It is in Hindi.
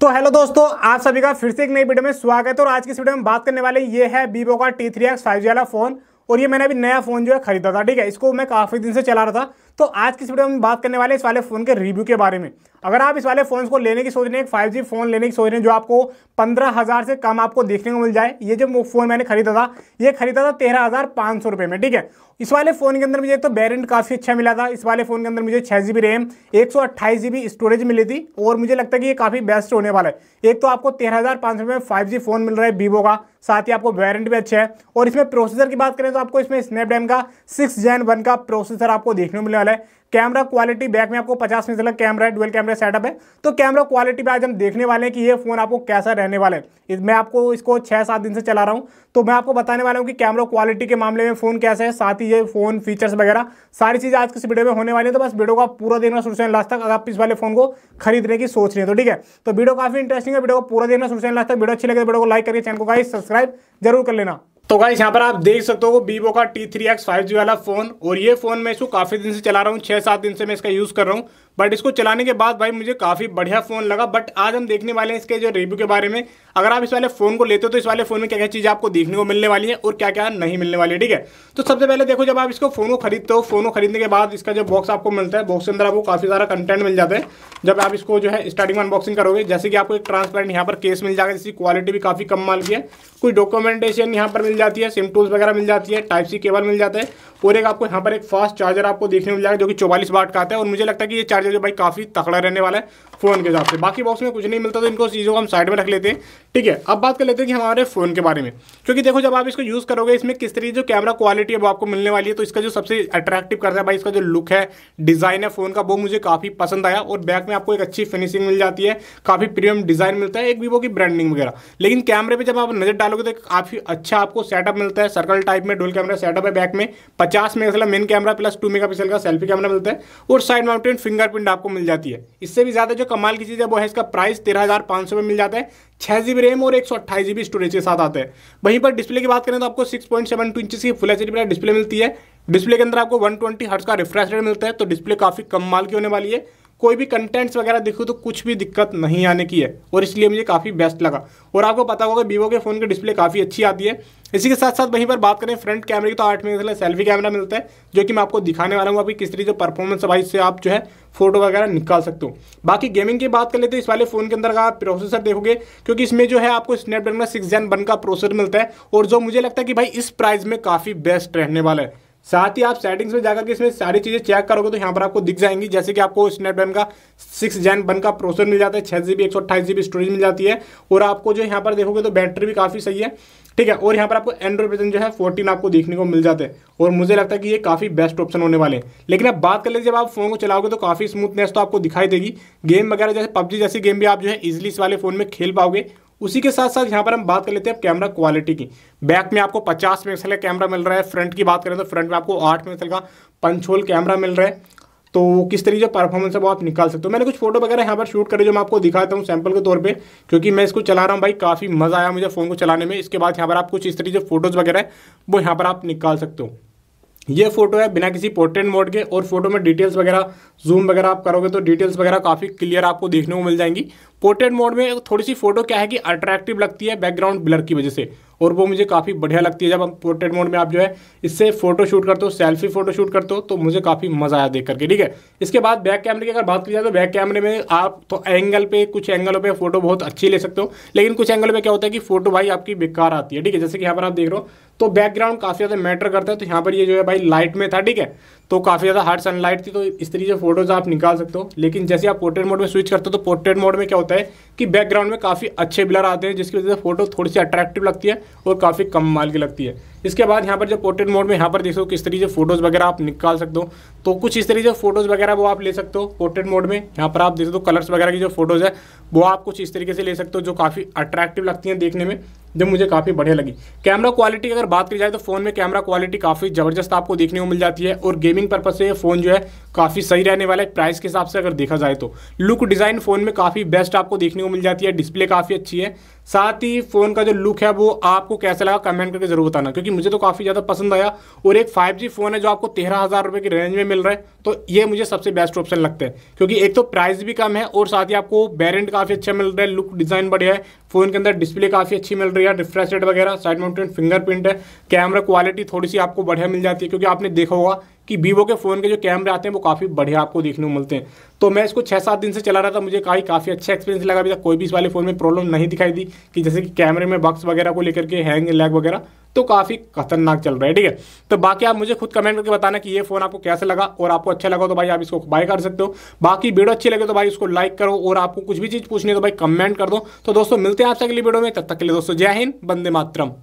तो हेलो दोस्तों आप सभी का फिर से एक नई वीडियो में स्वागत है और आज की इस वीडियो में बात करने वाले ये है वीवो का T three X five G वाला फ़ोन और ये मैंने अभी नया फ़ोन जो है खरीदा था ठीक है इसको मैं काफ़ी दिन से चला रहा था तो आज की इस वीडियो में बात करने वाले इस वाले फ़ोन के रिव्यू के बारे में अगर आप इस वाले फ़ोन को लेने की सोच रहे हैं एक फाइव फ़ोन लेने की सोच रहे हैं जो आपको पंद्रह हज़ार से कम आपको देखने को मिल जाए ये जो फ़ोन मैंने खरीदा था ये खरीदा था तेरह हज़ार पाँच सौ रुपये में ठीक है इस वाले फ़ोन के अंदर मुझे एक तो बैरेंट काफ़ी अच्छा मिला था इस वाले फ़ोन के अंदर मुझे छः जी बी रैम एक सौ अट्ठाईस जी बी स्टोरेज मिली थी और मुझे लगता है कि ये काफ़ी बेस्ट होने वाला है एक तो आपको तेरह हज़ार पाँच सौ में फाइव जी फ़ोन मिल रहा है वीवो का साथ ही आपको वारंटी भी अच्छा है और इसमें प्रोसेसर की बात करें तो आपको इसमें स्नैपड्रैगन का सिक्स जैन वन का प्रोसेसर आपको देखने को मिलने वाला वाला है कैमरा क्वालिटी बैक में आपको 50 मेगा कैमरा है डुअल कैमरा सेटअप है तो कैमरा क्वालिटी पे आज हम देखने वाले हैं कि ये फ़ोन आपको कैसा रहने वाला है मैं आपको इसको छः सात दिन से चला रहा हूँ तो मैं आपको बताने वाला हूँ कि कैमरा क्वालिटी के मामले में फ़ोन कैसा है साथ ही ये फ़ोन फीचर्स वगैरह सारी चीज़ें आज किस वीडियो में होने वाली है तो बस वीडियो का पूरा देखना शुरू से लास्ट तक अगर आप इस वाले फ़ोन को खरीदने की सोच रहे हैं तो ठीक है तो वीडियो काफ़ी इंटरेस्टिंग है वीडियो को पूरा देखना शुरू से लास्ट तक वीडियो अच्छी लगे वीडियो तो को लाइक करके चैनल को गाइस सब्सक्राइब जरूर कर लेना तो गाइस यहाँ पर आप देख सकते हो वीवो का T three X five G वाला फ़ोन और ये फ़ोन मैं इसको काफ़ी दिन से चला रहा हूँ छह सात दिन से मैं इसका यूज़ कर रहा हूँ बट इसको चलाने के बाद भाई मुझे काफ़ी बढ़िया फ़ोन लगा बट आज हम देखने वाले हैं इसके जो रिव्यू के बारे में अगर आप इस वाले फ़ोन को लेते हो तो इस वाले फ़ोन में क्या क्या चीज़ आपको देखने को मिलने वाली है और क्या क्या नहीं मिलने वाली है ठीक है तो सबसे पहले देखो जब आप इसको फ़ोन को खरीदते हो फ़ोन को खरीदने के बाद इसका जो बॉक्स आपको मिलता है बॉक्स के अंदर आपको काफ़ी सारा कंटेंट मिल जाता है जब आप इसको जो है स्टार्टिंग अनबॉक्सिंग करोगे जैसे कि आपको एक ट्रांसपेरेंट यहाँ पर केस मिल जाएगा जिसकी क्वालिटी भी काफ़ी कम माल की है कोई डॉक्यूमेंटेशन यहाँ पर मिल जाती है सिम टूल्स वगैरह मिल जाती है टाइप सी केबल मिल जाता है और एक आपको यहाँ पर एक फास्ट चार्जर आपको देखने मिल जाएगा जो कि चौवालीस वाट का आता है और मुझे लगता है कि ये चार्जर करके भाई काफ़ी तकड़ा रहने वाला है फ़ोन के हिसाब से बाकी बॉक्स में कुछ नहीं मिलता तो इनको चीज़ों को हम साइड में रख लेते हैं ठीक है अब बात कर लेते हैं कि हमारे फ़ोन के बारे में क्योंकि देखो जब आप इसको यूज़ करोगे इसमें किस तरीके जो कैमरा क्वालिटी है वो आपको मिलने वाली है तो इसका जो सबसे अट्रैक्टिव करता है भाई इसका जो लुक है डिज़ाइन है फ़ोन का वो मुझे काफ़ी पसंद आया और बैक में आपको एक अच्छी फिनिशिंग मिल जाती है काफ़ी प्रीमियम डिज़ाइन मिलता है एक वीवो की ब्रांडिंग वगैरह लेकिन कैमरे पर जब आप नज़र डालोगे तो काफ़ी अच्छा आपको सेटअप मिलता है सर्कल टाइप में डोल कैमरा सेटअप है बैक में पचास mega main camera plus two mega का सेल्फी कैमरा मिलता है और साइड माउंटेन फिंगरप्रिंट आपको मिल जाती है इससे भी ज़्यादा जो कमाल की चीज़ है वो है इसका प्राइस तेरह हज़ार पाँच सौ में मिल जाता है छः जी बी रैम और एक सौ अट्ठाईस जी बी स्टोरेज के साथ आता है वहीं पर डिस्प्ले की बात करें तो आपको six point seven two inches की फुल एच डी डिस्प्ले मिलती है डिस्प्ले के अंदर आपको वन ट्वेंटी हर्ट्स का रिफ्रेश रेट मिलता है तो डिस्प्ले काफ़ी कम माल की होने वाली है कोई भी कंटेंट्स वगैरह देखो तो कुछ भी दिक्कत नहीं आने की है और इसलिए मुझे काफ़ी बेस्ट लगा और आपको पता होगा वीवो के फ़ोन की डिस्प्ले काफ़ी अच्छी आती है इसी के साथ साथ वहीं पर बात करें फ्रंट कैमरे की तो आठ मेगा सेल्फी कैमरा मिलता है जो कि मैं आपको दिखाने वाला हूँ अभी किस तरीके से परफॉर्मेंस वाइज से आप जो है फोटो वगैरह निकाल सकते हो बाकी गेमिंग की बात कर लेते हैं इस वाले फ़ोन के अंदर का आप प्रोसेसर देखोगे क्योंकि इसमें जो है आपको स्नैपड्रैगन सिक्स जैन वन का प्रोसेसर मिलता है और जो मुझे लगता है कि भाई इस प्राइस में काफ़ी बेस्ट रहने वाला है साथ ही आप सेटिंग्स में जाकर के इसमें सारी चीज़ें चेक करोगे तो यहाँ पर आपको दिख जाएंगी जैसे कि आपको स्नैपड्रैगन का सिक्स जैन बन का प्रोसेसर मिल जाता है छः जी बी एक सौ अट्ठाईस जी बी स्टोरेज मिल जाती है और आपको जो यहाँ पर देखोगे तो बैटरी भी काफ़ी सही है ठीक है और यहाँ पर आपको एंड्रॉइड वर्जन जो है फोर्टीन आपको देखने को मिल जाते हैं और मुझे लगता है कि ये काफ़ी बेस्ट ऑप्शन होने वाले हैं लेकिन अब बात कर लीजिए जब आप फोन को चलाओगे तो काफ़ी स्मूथनेस तो आपको दिखाई देगी गेम वगैरह जैसे पबजी जैसी गेम भी आप जो है इजिली इस वाले फ़ोन में खेल पाओगे उसी के साथ साथ यहाँ पर हम बात कर लेते हैं कैमरा क्वालिटी की बैक में आपको 50 मेगापिक्सल का कैमरा मिल रहा है फ्रंट की बात करें तो फ्रंट में आपको 8 मेगापिक्सल का पंच होल कैमरा मिल रहा है तो किस तरीके से परफॉर्मेंस है वो आप निकाल सकते हो मैंने कुछ फोटो वगैरह यहाँ पर शूट करे जो मैं आपको दिखाता हूँ सैंपल के तौर पर क्योंकि मैं इसको चला रहा हूँ भाई काफ़ी मज़ा आया मुझे फ़ोन को चलाने में इसके बाद यहाँ पर आप कुछ इस तरीके से फोटोज़ वगैरह वो यहाँ पर आप निकाल सकते हो ये फोटो है बिना किसी पोर्ट्रेट मोड के और फोटो में डिटेल्स वगैरह जूम वगैरह आप करोगे तो डिटेल्स वगैरह काफ़ी क्लियर आपको देखने को मिल जाएंगी पोर्ट्रेट मोड में थोड़ी सी फोटो क्या है कि अट्रैक्टिव लगती है बैकग्राउंड ब्लर की वजह से और वो मुझे काफ़ी बढ़िया लगती है जब हम पोर्ट्रेट मोड में आप जो है इससे फोटो शूट करते हो सेल्फी फोटो शूट करते हो तो मुझे काफ़ी मज़ा आया देख करके ठीक है इसके बाद बैक कैमरे की अगर बात की जाए तो बैक कैमरे में आप तो एंगल पे कुछ एंगलों पे फोटो बहुत अच्छी ले सकते हो लेकिन कुछ एंगल पे क्या होता है कि फोटो भाई आपकी बेकार आती है ठीक है जैसे कि यहाँ पर आप देख रहे हो तो बैकग्राउंड काफ़ी ज़्यादा मैटर करता है तो यहाँ पर ये जो है भाई लाइट में था ठीक है तो काफ़ी ज़्यादा हार्ड सनलाइट थी तो इस तरीके से फोटोज आप निकाल सकते हो लेकिन जैसे आप पोर्ट्रेट मोड में स्विच करते हो तो पोर्ट्रेट मोड में क्या होता है कि बैकग्राउंड में काफ़ी अच्छे ब्लर आते हैं जिसकी वजह से फोटो थोड़ी सी अट्रैक्टिव लगती है और काफ़ी कम माल की लगती है इसके बाद यहाँ पर जो पोर्ट्रेट मोड में यहाँ पर देखो किस तरीके से फोटोज़ वगैरह आप निकाल सकते हो तो कुछ इस तरीके से फोटोज़ वगैरह वो आप ले सकते हो पोर्ट्रेट मोड में यहाँ पर आप देख सकते हो कलर्स वगैरह की जो फोटोज़ है वो आप कुछ इस तरीके से ले सकते हो जो काफ़ी अट्रैक्टिव लगती हैं देखने में जो मुझे काफ़ी बढ़िया लगी कैमरा क्वालिटी की अगर बात की जाए तो फ़ोन में कैमरा क्वालिटी काफ़ी ज़बरदस्त आपको देखने को मिल जाती है और गेमिंग पर्पज से ये फ़ोन जो है काफ़ी सही रहने वाला है प्राइस के हिसाब से अगर देखा जाए तो लुक डिज़ाइन फ़ोन में काफ़ी बेस्ट आपको देखने को मिल जाती है डिस्प्ले काफ़ी अच्छी है साथ ही फ़ोन का जो लुक है वो आपको कैसा लगा कमेंट करके ज़रूर बताना क्योंकि कि मुझे तो काफ़ी ज़्यादा पसंद आया और एक फाइव फ़ोन है जो आपको तेरह हज़ार रुपये की रेंज में मिल रहा है तो ये मुझे सबसे बेस्ट ऑप्शन लगता है क्योंकि एक तो प्राइस भी कम है और साथ ही आपको बैरेंट काफ़ी अच्छा मिल रहा है लुक डिज़ाइन बढ़िया है फ़ोन के अंदर डिस्प्ले काफ़ी अच्छी मिल रही है रिफ्रेश रेट वगैरह साइड माउंटेड फिंगरप्रिंट है कैमरा क्वालिटी थोड़ी सी आपको बढ़िया मिल जाती है क्योंकि आपने देखा होगा कि वीवो के फ़ोन के जो कैमरे आते हैं वो काफ़ी बढ़िया आपको देखने को मिलते हैं तो मैं इसको छः सात दिन से चला रहा था मुझे काफ़ी काफ़ी अच्छा एक्सपीरियंस लगा अभी तक कोई भी इस वाले फ़ोन में प्रॉब्लम नहीं दिखाई दी कि जैसे कि कैमरे में बक्स वगैरह को लेकर के हैंग लैग वगैरह तो काफ़ी खतरनाक चल रहा है ठीक है तो बाकी आप मुझे खुद कमेंट करके बताना कि ये फ़ोन आपको कैसे लगा और आपको अच्छा लगा तो भाई आप इसको बाय कर सकते हो बाकी वीडियो अच्छी लगे तो भाई उसको लाइक करो और आपको कुछ भी चीज़ पूछनी है तो भाई कमेंट कर दो तो दोस्तों मिलते हैं आपसे अगली वीडियो में तब तक के लिए दोस्तों जय हिंद बंदे मातरम